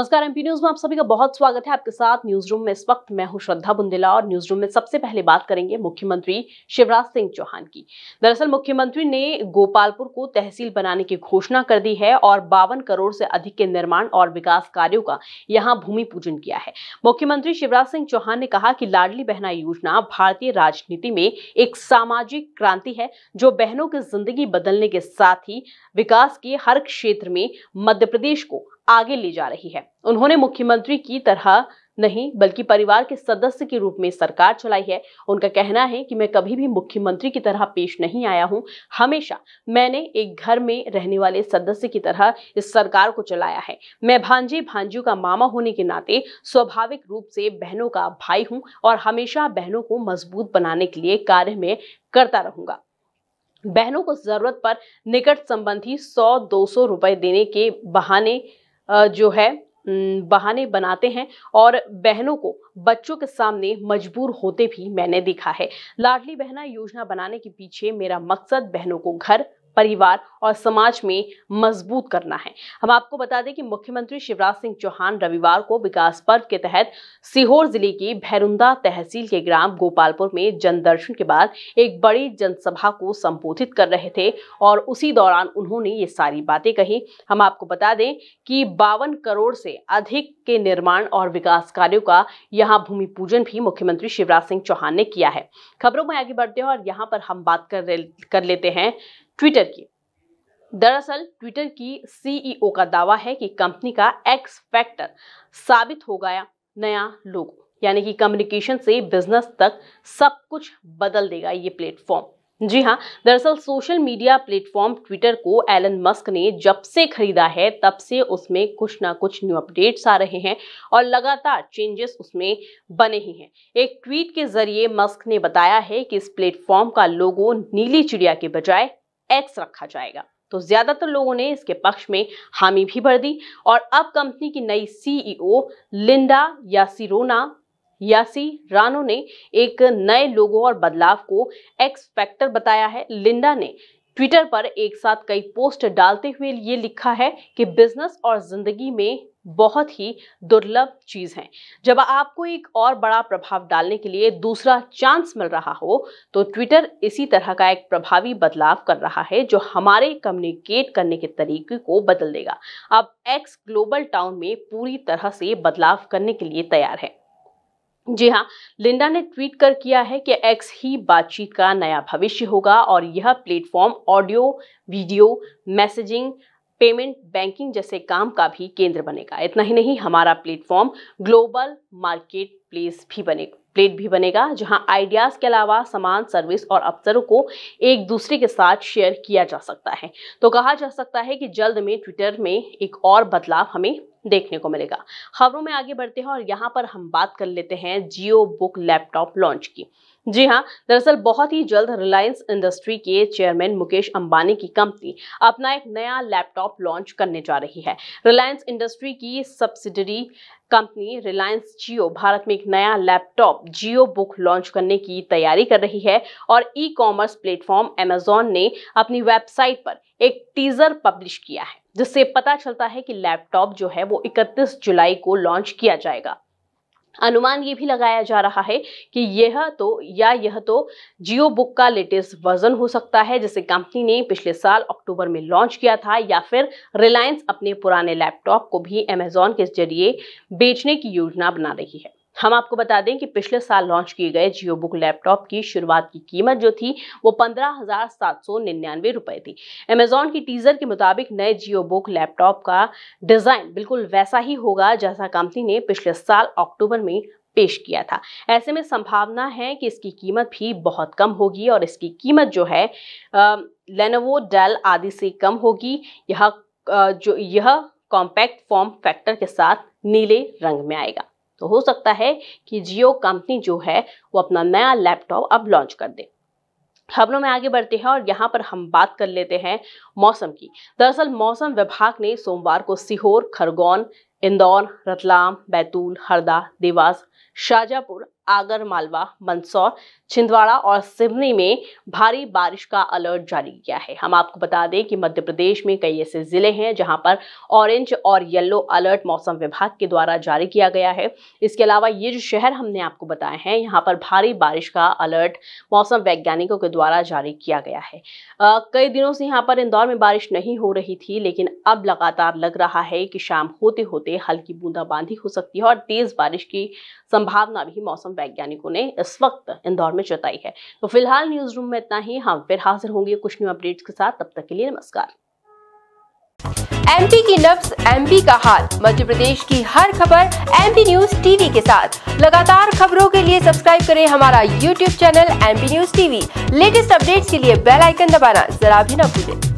नमस्कार MP news में आप सभी का बहुत स्वागत है आपके साथ न्यूज रूम में इस वक्त मैं हूं श्रद्धा बुंदेला और न्यूज रूम में सबसे पहले बात करेंगे मुख्यमंत्री शिवराज सिंह चौहान की दरअसल मुख्यमंत्री ने गोपालपुर को तहसील बनाने की घोषणा कर दी है और बावन करोड़ से अधिक के निर्माण और विकास कार्यो का यहाँ भूमि पूजन किया है मुख्यमंत्री शिवराज सिंह चौहान ने कहा की लाडली बहना योजना भारतीय राजनीति में एक सामाजिक क्रांति है जो बहनों की जिंदगी बदलने के साथ ही विकास के हर क्षेत्र में मध्य प्रदेश को आगे ले जा रही है उन्होंने मुख्यमंत्री की तरह नहीं बल्कि परिवार के सदस्य के रूप में सरकार चलाई है उनका कहना है कि मैं कभी भी मुख्यमंत्री की तरह पेश नहीं आया हूं हमेशा मैंने एक घर में रहने वाले सदस्य की तरह इस सरकार को चलाया है मैं भांजे भांजियों का मामा होने के नाते स्वाभाविक रूप से बहनों का भाई हूं और हमेशा बहनों को मजबूत बनाने के लिए कार्य में करता रहूंगा बहनों को जरूरत पर निकट संबंधी 100-200 रुपए देने के बहाने जो है बहाने बनाते हैं और बहनों को बच्चों के सामने मजबूर होते भी मैंने देखा है लाडली बहना योजना बनाने के पीछे मेरा मकसद बहनों को घर परिवार और समाज में मजबूत करना है हम आपको बता दें कि मुख्यमंत्री शिवराज सिंह चौहान रविवार को विकास पर्व के तहत सीहोर जिले की भैरुंदा तहसील के ग्राम गोपालपुर में जनदर्शन के बाद एक बड़ी जनसभा को संबोधित कर रहे थे और उसी दौरान उन्होंने ये सारी बातें कही हम आपको बता दें कि बावन करोड़ से अधिक के निर्माण और विकास कार्यों का यहाँ भूमि पूजन भी मुख्यमंत्री शिवराज सिंह चौहान ने किया है खबरों में आगे बढ़ते हैं और यहाँ पर हम बात कर, कर लेते हैं ट्विटर की दरअसल ट्विटर की सीईओ e का दावा है कि कंपनी का एक्स फैक्टर साबित हो गया नया लोगो यानी कि कम्युनिकेशन से बिजनेस तक सब कुछ बदल देगा ये प्लेटफॉर्म जी हाँ दरअसल सोशल मीडिया प्लेटफॉर्म ट्विटर को एलन मस्क ने जब से खरीदा है तब से उसमें कुछ ना कुछ न्यू अपडेट्स आ रहे हैं और लगातार चेंजेस उसमें बने ही हैं एक ट्वीट के जरिए मस्क ने बताया है कि इस प्लेटफॉर्म का लोगो नीली चिड़िया के बजाय एक्स रखा जाएगा तो ज्यादातर लोगों ने इसके पक्ष में हामी भी भर दी और अब कंपनी की नई CEO e Linda Yaccarino Yaccarino ने एक नए लोगो और बदलाव को एक्स फैक्टर बताया है लिंडा ने ट्विटर पर एक साथ कई पोस्ट डालते हुए ये लिखा है कि बिजनेस और जिंदगी में बहुत ही दुर्लभ चीज है जब आपको एक और बड़ा प्रभाव डालने के लिए दूसरा चांस मिल रहा हो तो ट्विटर इसी तरह का एक प्रभावी बदलाव कर रहा है जो हमारे कम्युनिकेट करने के तरीके को बदल देगा अब एक्स ग्लोबल टाउन में पूरी तरह से बदलाव करने के लिए तैयार है जी हाँ लिंडा ने ट्वीट कर किया है कि एक्स ही बातचीत का नया भविष्य होगा और यह platform audio video messaging payment banking जैसे काम का भी केंद्र बनेगा इतना ही नहीं हमारा प्लेटफॉर्म ग्लोबल मार्केट प्लेस भी बनेगा प्लेट भी बनेगा जहां आइडियाज के अलावा सामान सर्विस और अवसरों को एक दूसरे के साथ शेयर किया जा सकता है तो कहा जा सकता है कि जल्द में ट्विटर में एक और बदलाव हमें देखने को मिलेगा खबरों में आगे बढ़ते हैं और यहाँ पर हम बात कर लेते हैं जियो बुक लैपटॉप लॉन्च की जी हाँ दरअसल बहुत ही जल्द रिलायंस इंडस्ट्री के चेयरमैन मुकेश अंबानी की कंपनी अपना एक नया लैपटॉप लॉन्च करने जा रही है रिलायंस इंडस्ट्री की subsidiary company Reliance Jio Bharat में एक नया लैपटॉप जियो बुक लॉन्च करने की तैयारी कर रही है और ई कॉमर्स प्लेटफॉर्म अमेजॉन ने अपनी वेबसाइट पर एक टीजर पब्लिश किया है जिससे पता चलता है कि लैपटॉप जो है वो 31 जुलाई को लॉन्च किया जाएगा अनुमान ये भी लगाया जा रहा है कि यह तो या यह तो जियो बुक का लेटेस्ट वर्जन हो सकता है जिसे कंपनी ने पिछले साल अक्टूबर में लॉन्च किया था या फिर रिलायंस अपने पुराने लैपटॉप को भी अमेजोन के जरिए बेचने की योजना बना रही है हम आपको बता दें कि पिछले साल लॉन्च किए गए जियो बुक लैपटॉप की शुरुआत की कीमत जो थी वो पंद्रह हजार सात सौ निन्यानवे रुपए थी अमेजोन की टीजर के मुताबिक नए जियो बुक लैपटॉप का डिजाइन बिल्कुल वैसा ही होगा जैसा कंपनी ने पिछले साल अक्टूबर में पेश किया था ऐसे में संभावना है कि इसकी कीमत भी बहुत कम होगी और इसकी कीमत जो है लेनोवो डेल आदि से कम होगी यह जो यह कॉम्पैक्ट फॉर्म फैक्टर के साथ नीले रंग में आएगा तो हो सकता है कि जियो कंपनी जो है वो अपना नया लैपटॉप अब लॉन्च कर दे खबरों में आगे बढ़ते हैं और यहाँ पर हम बात कर लेते हैं मौसम की दरअसल मौसम विभाग ने सोमवार को सीहोर खरगोन इंदौर रतलाम बैतूल हरदा देवास शाजापुर आगर मालवा मंदसौर छिंदवाड़ा और सिवनी में भारी बारिश का अलर्ट जारी किया है हम आपको बता दें कि मध्य प्रदेश में कई ऐसे जिले हैं जहां पर ऑरेंज और येलो अलर्ट मौसम विभाग के द्वारा जारी किया गया है इसके अलावा ये जो शहर हमने आपको बताए हैं यहाँ पर भारी बारिश का अलर्ट मौसम वैज्ञानिकों के द्वारा जारी किया गया है आ, कई दिनों से यहाँ पर इंदौर में बारिश नहीं हो रही थी लेकिन अब लगातार लग रहा है कि शाम होते होते हल्की बूंदाबांदी हो सकती है और तेज बारिश की संभावना भी मौसम मौसम वैज्ञानिकों ने इस वक्त इंदौर में जताई है तो फिलहाल न्यूज रूम में इतना ही हम हाँ, फिर हाजिर होंगे कुछ न्यू अपडेट्स के साथ तब तक के लिए नमस्कार एमपी की नब्स एमपी का हाल मध्य प्रदेश की हर खबर एमपी न्यूज टीवी के साथ लगातार खबरों के लिए सब्सक्राइब करें हमारा YouTube channel MP news TV latest updates के लिए बेल आइकन दबाना जरा भी न भूलें